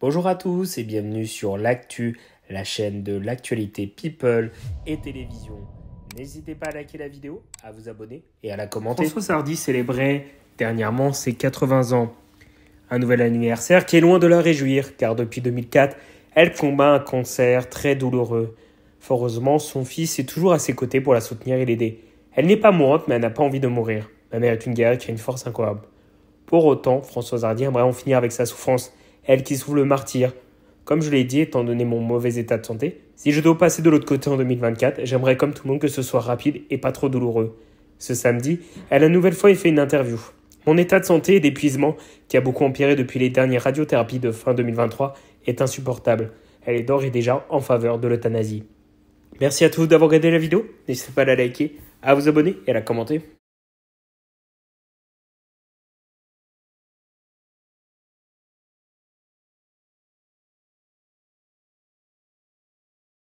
Bonjour à tous et bienvenue sur l'actu, la chaîne de l'actualité people et télévision. N'hésitez pas à liker la vidéo, à vous abonner et à la commenter. Françoise Hardy, célébrait dernièrement ses 80 ans. Un nouvel anniversaire qui est loin de la réjouir car depuis 2004, elle combat un cancer très douloureux. heureusement, son fils est toujours à ses côtés pour la soutenir et l'aider. Elle n'est pas mourante mais elle n'a pas envie de mourir. Ma mère est une guerrière qui a une force incroyable. Pour autant, Françoise Hardy aimerait en finir avec sa souffrance elle qui souffre le martyr. Comme je l'ai dit, étant donné mon mauvais état de santé, si je dois passer de l'autre côté en 2024, j'aimerais comme tout le monde que ce soit rapide et pas trop douloureux. Ce samedi, elle a une nouvelle fois fait une interview. Mon état de santé et d'épuisement, qui a beaucoup empiré depuis les dernières radiothérapies de fin 2023, est insupportable. Elle est d'ores et déjà en faveur de l'euthanasie. Merci à tous d'avoir regardé la vidéo. N'hésitez pas à la liker, à vous abonner et à la commenter.